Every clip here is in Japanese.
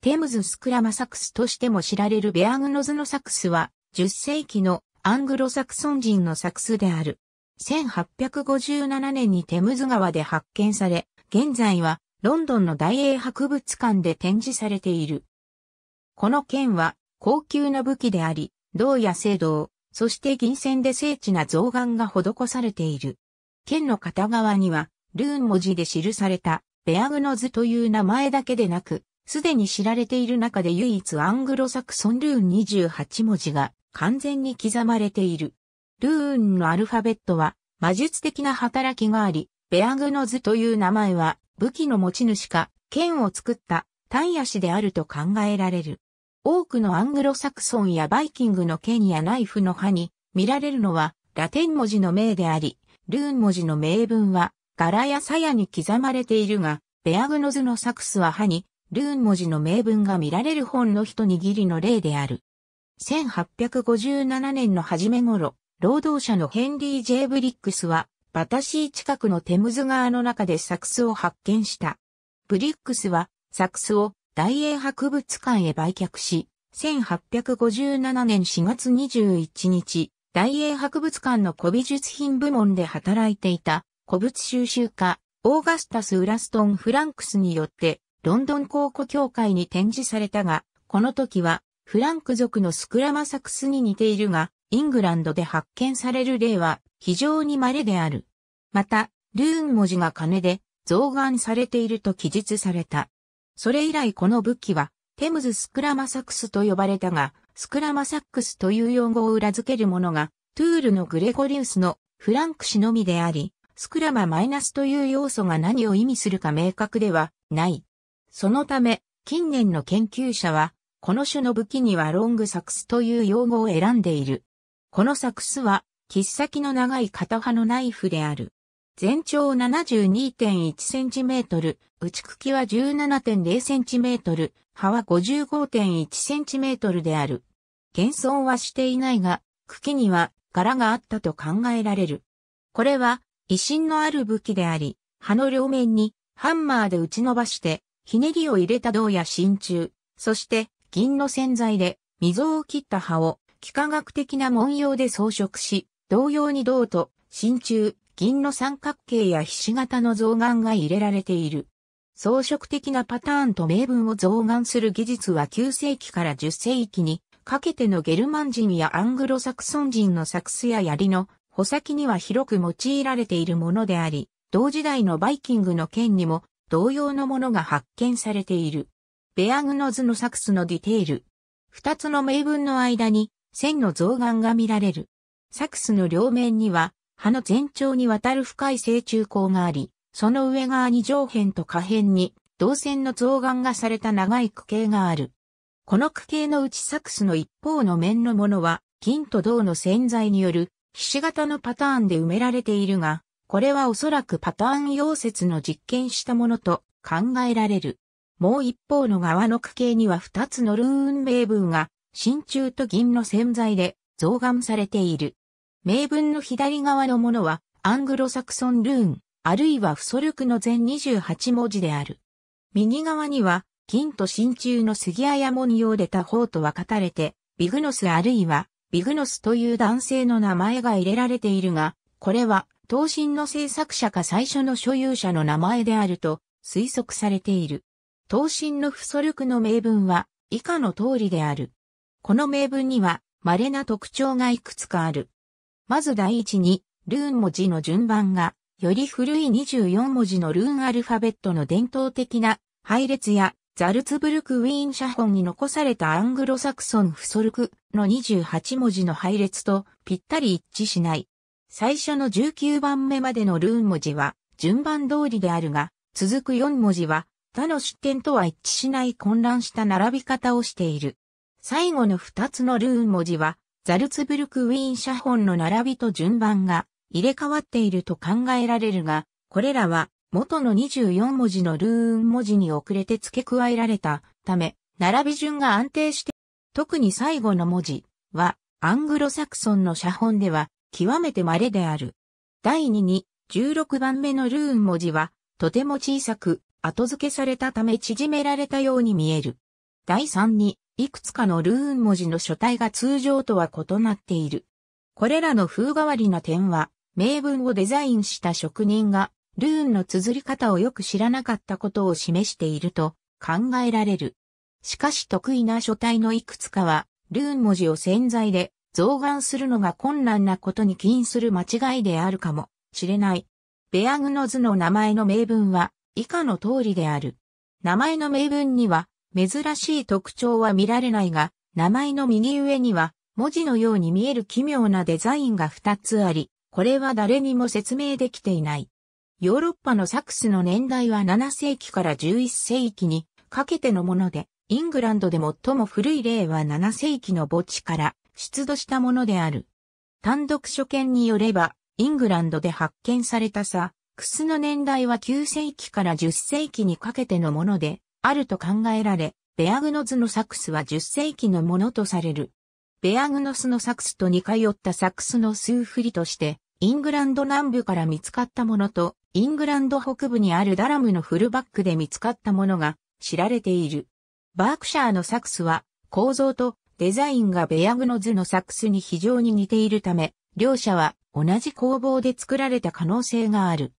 テムズスクラマサクスとしても知られるベアグノズのサクスは、10世紀のアングロサクソン人のサクスである。1857年にテムズ川で発見され、現在はロンドンの大英博物館で展示されている。この剣は高級な武器であり、銅や青銅、そして銀線で精緻な造眼が施されている。剣の片側には、ルーン文字で記された、ベアグノズという名前だけでなく、すでに知られている中で唯一アングロサクソンルーン28文字が完全に刻まれている。ルーンのアルファベットは魔術的な働きがあり、ベアグノズという名前は武器の持ち主か剣を作った単野氏であると考えられる。多くのアングロサクソンやバイキングの剣やナイフの刃に見られるのはラテン文字の名であり、ルーン文字の名文は柄や鞘に刻まれているが、ベアグノズのサクスは刃にルーン文字の名文が見られる本の一握りの例である。1857年の初め頃、労働者のヘンリー・ジェイ・ブリックスは、バタシー近くのテムズ川の中でサックスを発見した。ブリックスは、サックスを大英博物館へ売却し、1857年4月21日、大英博物館の古美術品部門で働いていた古物収集家、オーガスタス・ウラストン・フランクスによってロンドン考古協会に展示されたが、この時はフランク族のスクラマサクスに似ているが、イングランドで発見される例は非常に稀である。また、ルーン文字が金で増眼されていると記述された。それ以来この武器はテムズスクラマサックスと呼ばれたが、スクラマサックスという用語を裏付けるものが、トゥールのグレゴリウスのフランク氏のみであり、スクラママイナスという要素が何を意味するか明確ではない。そのため、近年の研究者は、この種の武器にはロングサクスという用語を選んでいる。このサクスは、切っ先の長い片刃のナイフである。全長 72.1cm、内茎は 17.0cm、刃は 55.1cm である。現存はしていないが、茎には柄があったと考えられる。これは、威信のある武器であり、刃の両面にハンマーで打ち伸ばしてひねりを入れた銅や真鍮、そして銀の洗剤で溝を切った葉を幾何学的な文様で装飾し、同様に銅と真鍮、銀の三角形やひし形の象眼が入れられている。装飾的なパターンと名分を造眼する技術は9世紀から10世紀にかけてのゲルマン人やアングロサクソン人のサクスや槍の穂先には広く用いられているものであり、同時代のバイキングの剣にも同様のものが発見されている。ベアグノズのサクスのディテール。二つの名文の間に線の増眼が見られる。サクスの両面には、葉の前兆にわたる深い正中孔があり、その上側に上辺と下辺に、銅線の増眼がされた長い区形がある。この区形のうちサクスの一方の面のものは、金と銅の線材による、ひし形のパターンで埋められているが、これはおそらくパターン溶接の実験したものと考えられる。もう一方の側の区形には二つのルーン名分が真鍮と銀の洗剤で増顔されている。名分の左側のものはアングロサクソンルーン、あるいはフソルクの全28文字である。右側には金と真鍮の杉あやもに用で他方と書かれて、ビグノスあるいはビグノスという男性の名前が入れられているが、これは刀身の制作者か最初の所有者の名前であると推測されている。刀身の不祖力の名分は以下の通りである。この名分には稀な特徴がいくつかある。まず第一に、ルーン文字の順番が、より古い24文字のルーンアルファベットの伝統的な配列や、ザルツブルク・ウィーン写本に残されたアングロサクソン・フソルクの28文字の配列とぴったり一致しない。最初の19番目までのルーン文字は順番通りであるが、続く4文字は他の出典とは一致しない混乱した並び方をしている。最後の2つのルーン文字は、ザルツブルクウィーン写本の並びと順番が入れ替わっていると考えられるが、これらは元の24文字のルーン文字に遅れて付け加えられたため、並び順が安定して、特に最後の文字はアングロサクソンの写本では極めて稀である。第2に、16番目のルーン文字は、とても小さく、後付けされたため縮められたように見える。第3に、いくつかのルーン文字の書体が通常とは異なっている。これらの風変わりな点は、名文をデザインした職人が、ルーンの綴り方をよく知らなかったことを示していると考えられる。しかし得意な書体のいくつかは、ルーン文字を潜在で増眼するのが困難なことに起因する間違いであるかもしれない。ベアグノズの名前の名分は以下の通りである。名前の名分には珍しい特徴は見られないが、名前の右上には文字のように見える奇妙なデザインが2つあり、これは誰にも説明できていない。ヨーロッパのサクスの年代は7世紀から11世紀にかけてのもので、イングランドで最も古い例は7世紀の墓地から出土したものである。単独所見によれば、イングランドで発見されたサクスの年代は9世紀から10世紀にかけてのもので、あると考えられ、ベアグノズのサクスは10世紀のものとされる。ベアグノスのサクスと似通ったサクスの数振りとして、イングランド南部から見つかったものと、イングランド北部にあるダラムのフルバックで見つかったものが知られている。バークシャーのサクスは構造とデザインがベアグノズのサックスに非常に似ているため、両者は同じ工房で作られた可能性がある。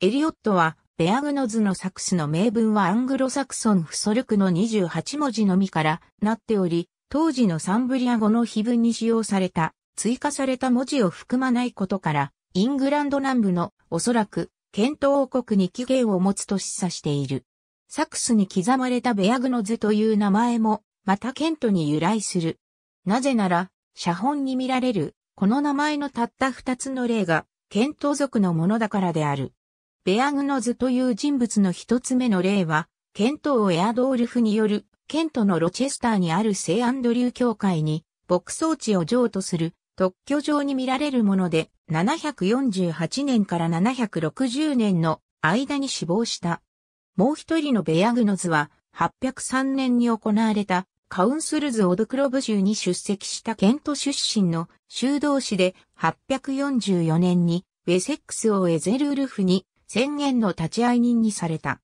エリオットは、ベアグノズのサックスの名文はアングロサクソンフソルクの28文字のみからなっており、当時のサンブリア語の碑文に使用された、追加された文字を含まないことから、イングランド南部のおそらく、ケント王国に起源を持つと示唆している。サックスに刻まれたベアグノズという名前もまたケントに由来する。なぜなら、写本に見られる、この名前のたった二つの例が、ケント族のものだからである。ベアグノズという人物の一つ目の例は、ケント王エアドールフによる、ケントのロチェスターにある聖アンドリュー教会に、牧草地を譲渡する、特許上に見られるもので、748年から760年の間に死亡した。もう一人のベアグノズは、803年に行われたカウンスルズ・オドクロブ州に出席したケント出身の修道士で844年にウェセックスをエゼルルフに宣言の立ち会い人にされた。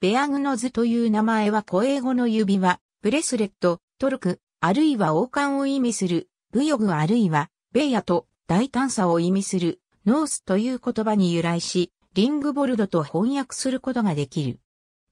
ベアグノズという名前は古英語の指輪、ブレスレット、トルク、あるいは王冠を意味する、ブヨグあるいは、ベイヤと大胆さを意味する、ノースという言葉に由来し、リングボルドと翻訳することができる。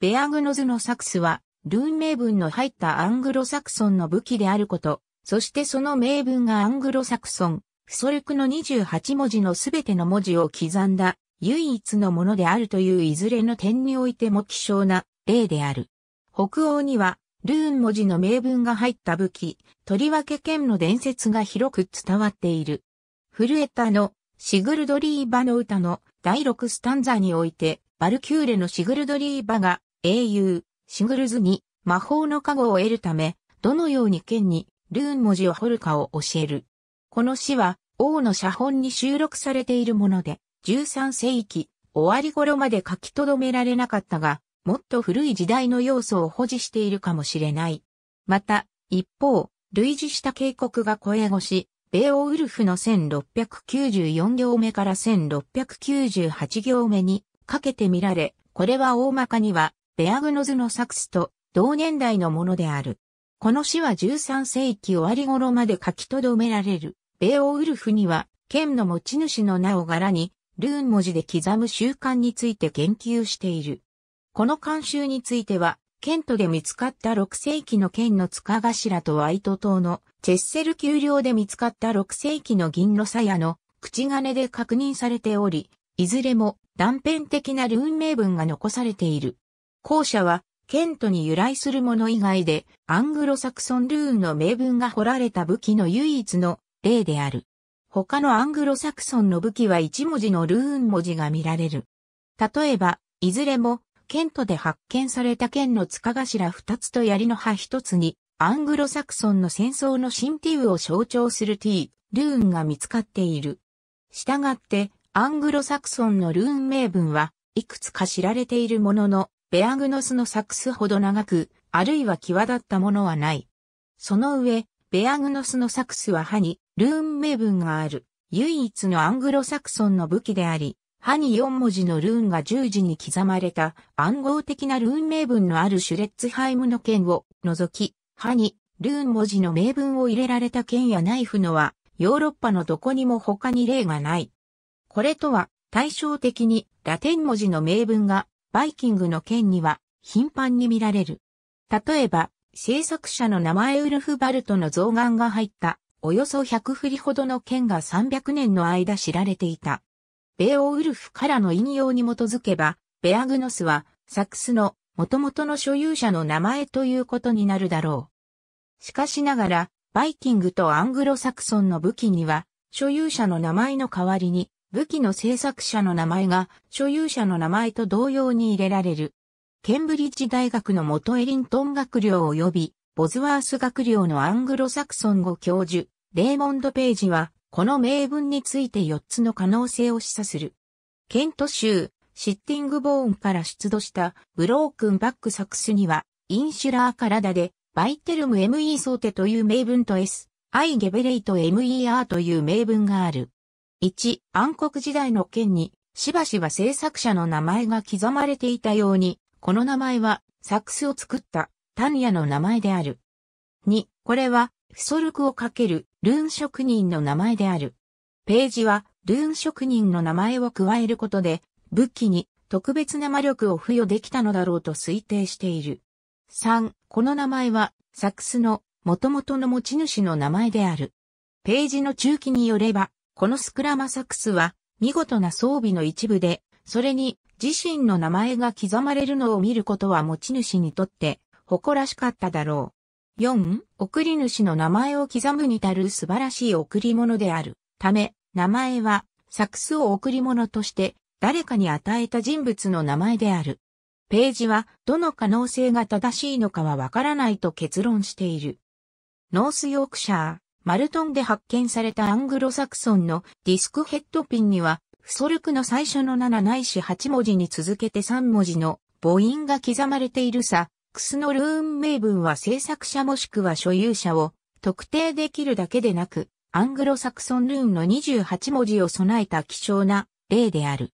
ベアグノズのサクスは、ルーン名分の入ったアングロサクソンの武器であること、そしてその名分がアングロサクソン、フソルクの28文字のすべての文字を刻んだ唯一のものであるといういずれの点においても希少な例である。北欧にはルーン文字の名分が入った武器、とりわけ剣の伝説が広く伝わっている。フルエタのシグルドリーバの歌の第6スタンザにおいて、バルキューレのシグルドリーバが英雄、シグルズに魔法の加護を得るため、どのように剣にルーン文字を彫るかを教える。この詩は王の写本に収録されているもので、13世紀終わり頃まで書き留められなかったが、もっと古い時代の要素を保持しているかもしれない。また、一方、類似した警告が声越し、ベオウルフの1694行目から1698行目にかけて見られ、これは大まかにはベアグノズのサクスと同年代のものである。この詩は13世紀終わり頃まで書き留められる。ベオウルフには、剣の持ち主の名を柄に、ルーン文字で刻む習慣について言及している。この慣習については、ケントで見つかった6世紀の剣の塚頭とワイト島のチェッセル丘陵で見つかった6世紀の銀の鞘の口金で確認されており、いずれも断片的なルーン名分が残されている。後者は、ケントに由来するもの以外で、アングロサクソンルーンの名分が彫られた武器の唯一の例である。他のアングロサクソンの武器は一文字のルーン文字が見られる。例えば、いずれも、ケントで発見された剣の塚頭二つと槍の刃一つに、アングロサクソンの戦争のシンティウを象徴する T、ルーンが見つかっている。したがって、アングロサクソンのルーン名分は、いくつか知られているものの、ベアグノスのサックスほど長く、あるいは際立ったものはない。その上、ベアグノスのサックスは歯に、ルーン名分がある、唯一のアングロサクソンの武器であり、歯に4文字のルーンが十字に刻まれた暗号的なルーン名分のあるシュレッツハイムの剣を除き、歯にルーン文字の名分を入れられた剣やナイフのは、ヨーロッパのどこにも他に例がない。これとは、対照的にラテン文字の名分がバイキングの件には頻繁に見られる。例えば、制作者の名前ウルフバルトの象眼が入ったおよそ100振りほどの剣が300年の間知られていた。ベオウルフからの引用に基づけば、ベアグノスは、サクスの元々の所有者の名前ということになるだろう。しかしながら、バイキングとアングロサクソンの武器には、所有者の名前の代わりに、武器の製作者の名前が所有者の名前と同様に入れられる。ケンブリッジ大学の元エリントン学寮及びボズワース学寮のアングロサクソン語教授、レイモンド・ページは、この名文について4つの可能性を示唆する。ケント州、シッティングボーンから出土したブロークンバックサクスには、インシュラーダで、バイテルム ME ソーテという名文と S、アイゲベレイト MER という名文がある。1、暗黒時代の件に、しばしば制作者の名前が刻まれていたように、この名前は、サックスを作った、タニヤの名前である。2、これは、フソルクをかける、ルーン職人の名前である。ページは、ルーン職人の名前を加えることで、武器に特別な魔力を付与できたのだろうと推定している。3、この名前は、サックスの元々の持ち主の名前である。ページの中期によれば、このスクラマサクスは、見事な装備の一部で、それに自身の名前が刻まれるのを見ることは持ち主にとって誇らしかっただろう。4、送り主の名前を刻むに足る素晴らしい贈り物である。ため、名前は、サクスを贈り物として、誰かに与えた人物の名前である。ページは、どの可能性が正しいのかはわからないと結論している。ノースヨークシャー、マルトンで発見されたアングロサクソンのディスクヘッドピンには、フソルクの最初の7ないし8文字に続けて3文字の母音が刻まれているさ、クスのルーン名分は制作者もしくは所有者を特定できるだけでなく、アングロサクソンルーンの28文字を備えた貴重な例である。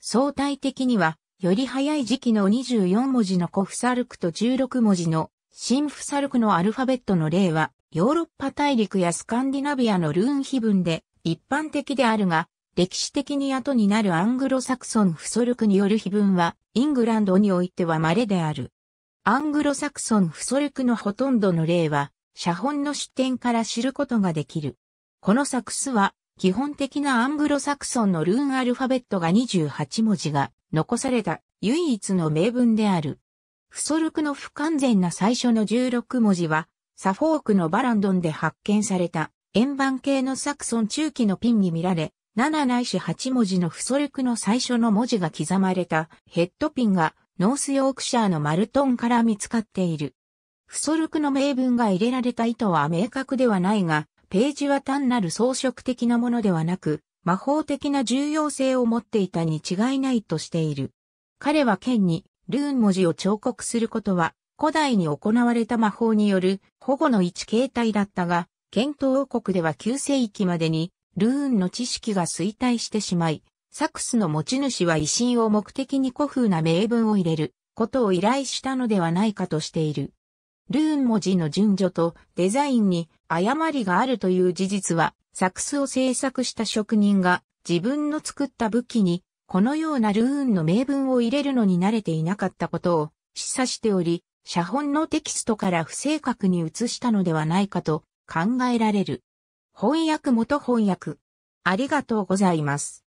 相対的には、より早い時期の24文字のコフサルクと16文字のシンフサルクのアルファベットの例は、ヨーロッパ大陸やスカンディナビアのルーン碑文で一般的であるが、歴史的に後になるアングロサクソンフソルクによる碑文は、イングランドにおいては稀である。アングロサクソンフソルクのほとんどの例は、写本の視点から知ることができる。このサクスは、基本的なアングロサクソンのルーンアルファベットが28文字が残された唯一の名文である。フソルクの不完全な最初の16文字は、サフォークのバランドンで発見された円盤系のサクソン中期のピンに見られ、7ないし8文字のフソルクの最初の文字が刻まれたヘッドピンがノースヨークシャーのマルトンから見つかっている。フソルクの名文が入れられた意図は明確ではないが、ページは単なる装飾的なものではなく、魔法的な重要性を持っていたに違いないとしている。彼は剣にルーン文字を彫刻することは、古代に行われた魔法による保護の一形態だったが、検討王国では旧世紀までに、ルーンの知識が衰退してしまい、サクスの持ち主は威信を目的に古風な名文を入れることを依頼したのではないかとしている。ルーン文字の順序とデザインに誤りがあるという事実は、サクスを制作した職人が自分の作った武器にこのようなルーンの名文を入れるのに慣れていなかったことを示唆しており、写本のテキストから不正確に移したのではないかと考えられる。翻訳元翻訳。ありがとうございます。